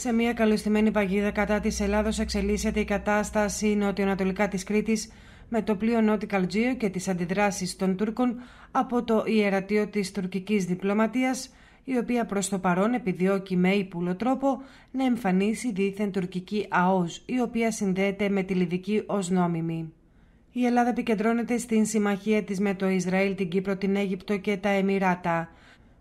Σε μια καλωστημένη παγίδα κατά της Ελλάδος εξελίσσεται η κατάσταση νοτιοανατολικά της Κρήτης με το πλοίο Νότι και τις αντιδράσεις των Τούρκων από το ιερατείο της τουρκικής διπλωματίας, η οποία προς το παρόν επιδιώκει με υπουλο τρόπο να εμφανίσει δίθεν τουρκική ΑΟΣ, η οποία συνδέεται με τη Λιβική ως νόμιμη. Η Ελλάδα επικεντρώνεται στην συμμαχία της με το Ισραήλ, την Κύπρο, την Αίγυπτο και τα Εμμυράτα.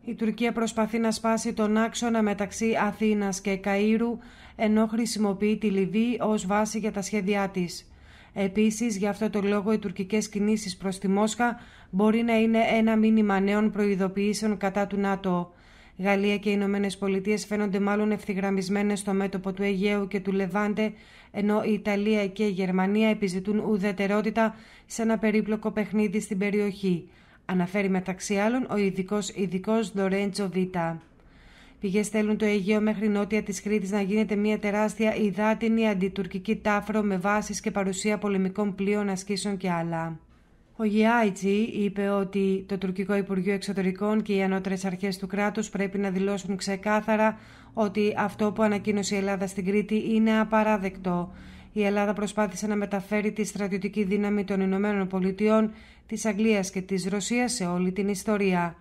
Η Τουρκία προσπαθεί να σπάσει τον άξονα μεταξύ Αθήνας και Καΐρου, ενώ χρησιμοποιεί τη Λιβύη ως βάση για τα σχέδιά της. Επίσης, γι' αυτό το λόγο οι τουρκικές κινήσεις προς τη Μόσχα μπορεί να είναι ένα μήνυμα νέων προειδοποιήσεων κατά του ΝΑΤΟ. Γαλλία και οι Ηνωμένες Πολιτείες φαίνονται μάλλον ευθυγραμμισμένες στο μέτωπο του Αιγαίου και του Λεβάντε, ενώ η Ιταλία και η Γερμανία επιζητούν ουδετερότητα σε ένα περίπλοκο παιχνίδι στην περιοχή αναφέρει μεταξύ άλλων ο ειδικός ειδικός Ντορέντσο Βίτα. Πηγές το Αιγαίο μέχρι νότια της Κρήτης να γίνεται μια τεράστια υδάτινη αντιτουρκική τάφρο με βάσεις και παρουσία πολεμικών πλοίων, ασκήσεων και άλλα. Ο Γιάιτζι είπε ότι το τουρκικό Υπουργείο Εξωτερικών και οι ανώτερες αρχές του κράτους πρέπει να δηλώσουν ξεκάθαρα ότι αυτό που ανακοίνωσε η Ελλάδα στην Κρήτη είναι απαράδεκτο η Ελλάδα προσπάθησε να μεταφέρει τη στρατιωτική δύναμη των Ηνωμένων Πολιτειών, της Αγγλίας και της Ρωσίας σε όλη την ιστορία.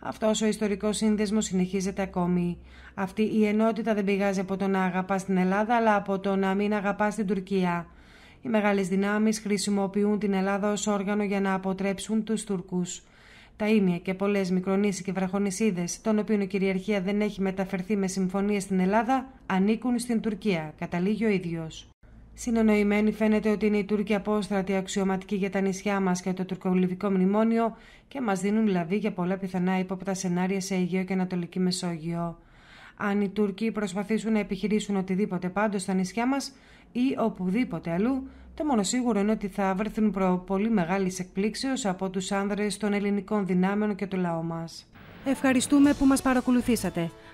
Αυτός ο ιστορικός σύνδεσμος συνεχίζεται ακόμη. Αυτή η ενότητα δεν πηγάζει από το να αγαπά την Ελλάδα, αλλά από το να μην αγαπάς την Τουρκία. Οι μεγάλες δυνάμεις χρησιμοποιούν την Ελλάδα ως όργανο για να αποτρέψουν τους Τούρκους. Τα ίμια και πολλές μικρονήσει και βραχονισίδες, των οποίων η κυριαρχία δεν έχει μεταφερθεί με συμφωνίε στην Ελλάδα, ανήκουν στην Τουρκία, καταλήγει ο ίδιος. Συνεννοημένοι φαίνεται ότι είναι οι Τούρκοι απόστρατοι αξιωματικοί για τα νησιά μας και το τουρκολιβικό μνημόνιο και μας δίνουν λαβή για πολλά πιθανά ύποπτα σενάρια σε Αιγαίο και Ανατολική Μεσόγειο. Αν οι Τούρκοι προσπαθήσουν να επιχειρήσουν οτιδήποτε πάντως στα νησιά μας ή οπουδήποτε αλλού, το μόνο σίγουρο είναι ότι θα βρεθούν προ πολύ μεγάλης εκπλήξεως από τους άνδρες των ελληνικών δυνάμεων και του λαού μας. Ευχαριστούμε που μας παρακολουθήσατε.